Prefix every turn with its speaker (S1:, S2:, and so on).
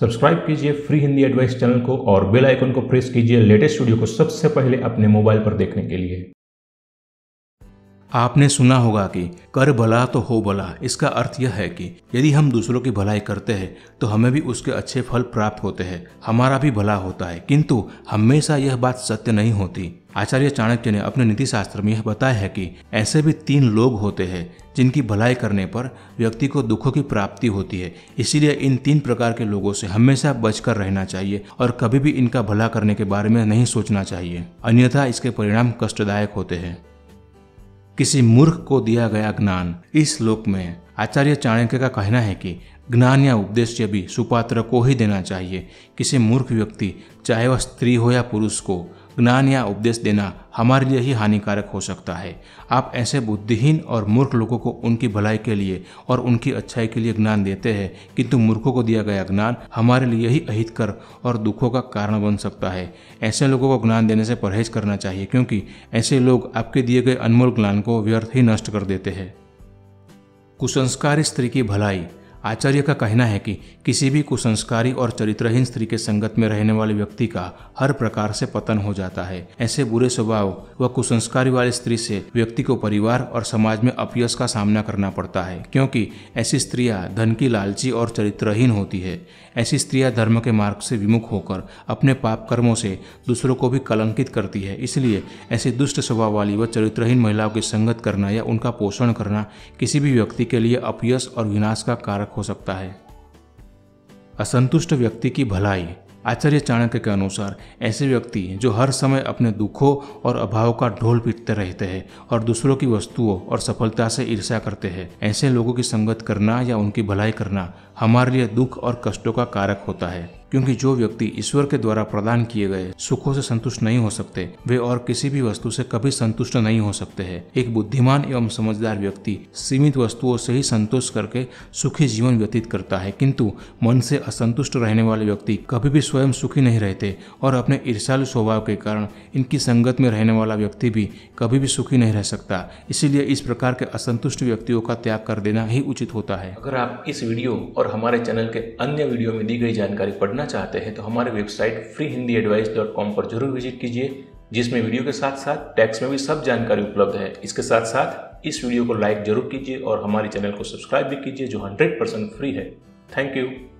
S1: subscribe कीजिए free Hindi advice channel को और बेल आइकन को प्रेस कीजिए लेटेस्ट वीडियो को सबसे पहले अपने मोबाइल पर देखने के लिए आपने सुना होगा कि कर भला तो हो भला इसका अर्थ यह है कि यदि हम दूसरों की भलाई करते हैं तो हमें भी उसके अच्छे फल प्राप्त होते हैं हमारा भी भला होता है किंतु हमेशा यह बात सत्य नहीं होती आचार्य चाणक्य ने अपने नीति शास्त्र में यह बताया है कि ऐसे भी तीन लोग होते हैं जिनकी भलाई करने पर व्यक्ति को दुखों की प्राप्ति होती है इसीलिए इन तीन प्रकार के लोगों से हमेशा बचकर रहना चाहिए और कभी भी इनका भला करने के बारे में नहीं सोचना चाहिए अन्यथा इसके परिणाम कष्टदायक होते हैं किसी मूर्ख को दिया गया ज्ञान इस श्लोक में आचार्य चाणक्य का कहना है कि ज्ञान या उपदेश भी सुपात्र को ही देना चाहिए किसी मूर्ख व्यक्ति चाहे वह स्त्री हो या पुरुष को ज्ञान या उपदेश देना हमारे लिए ही हानिकारक हो सकता है आप ऐसे बुद्धिहीन और मूर्ख लोगों को उनकी भलाई के लिए और उनकी अच्छाई के लिए ज्ञान देते हैं किंतु मूर्खों को दिया गया ज्ञान हमारे लिए ही अहित कर और दुखों का कारण बन सकता है ऐसे लोगों को ज्ञान देने से परहेज करना चाहिए क्योंकि ऐसे लोग आपके दिए गए अनमोल ज्ञान को व्यर्थ ही नष्ट कर देते हैं कुसंस्कारी स्त्री की भलाई आचार्य का कहना है कि किसी भी कुसंस्कारी और चरित्रहीन स्त्री के संगत में रहने वाले व्यक्ति का हर प्रकार से पतन हो जाता है ऐसे बुरे स्वभाव व कुसंस्कारी वाली स्त्री से व्यक्ति को परिवार और समाज में अपयस का सामना करना पड़ता है क्योंकि ऐसी स्त्रियां धन की लालची और चरित्रहीन होती है ऐसी स्त्रियां धर्म के मार्ग से विमुख होकर अपने पाप कर्मों से दूसरों को भी कलंकित करती है इसलिए ऐसी दुष्ट स्वभाव वाली व चरित्रहीन महिलाओं की संगत करना या उनका पोषण करना किसी भी व्यक्ति के लिए अपयस और विनाश का कारक हो सकता है असंतुष्ट व्यक्ति की भलाई आचार्य चाणक्य के अनुसार ऐसे व्यक्ति जो हर समय अपने दुखों और अभाव का ढोल पीटते रहते हैं और दूसरों की वस्तुओं और सफलता से ईर्ष्या करते हैं ऐसे लोगों की संगत करना या उनकी भलाई करना हमारे लिए दुख और कष्टों का कारक होता है क्योंकि जो व्यक्ति ईश्वर के द्वारा प्रदान किए गए सुखों से संतुष्ट नहीं हो सकते वे और किसी भी वस्तु से कभी संतुष्ट नहीं हो सकते हैं एक बुद्धिमान एवं समझदार व्यक्ति सीमित वस्तुओं से ही संतोष करके सुखी जीवन व्यतीत करता है किंतु मन से असंतुष्ट रहने वाले व्यक्ति कभी भी स्वयं सुखी नहीं रहते और अपने ईर्षालु स्वभाव के कारण इनकी संगत में रहने वाला व्यक्ति भी कभी भी सुखी नहीं रह सकता इसीलिए इस प्रकार के असंतुष्ट व्यक्तियों का त्याग कर देना ही उचित होता है अगर आप इस वीडियो और हमारे चैनल के अन्य वीडियो में दी गई जानकारी पढ़ना करना चाहते हैं तो हमारे website free Hindi advice dot com पर जरूर विजिट कीजिए जिसमें वीडियो के साथ साथ टैक्स में भी सब जानकारी उपलब्ध है इसके साथ साथ इस वीडियो को लाइक जरूर कीजिए और हमारे चैनल को सब्सक्राइब भी कीजिए जो हंड्रेड परसेंट फ्री है थैंक यू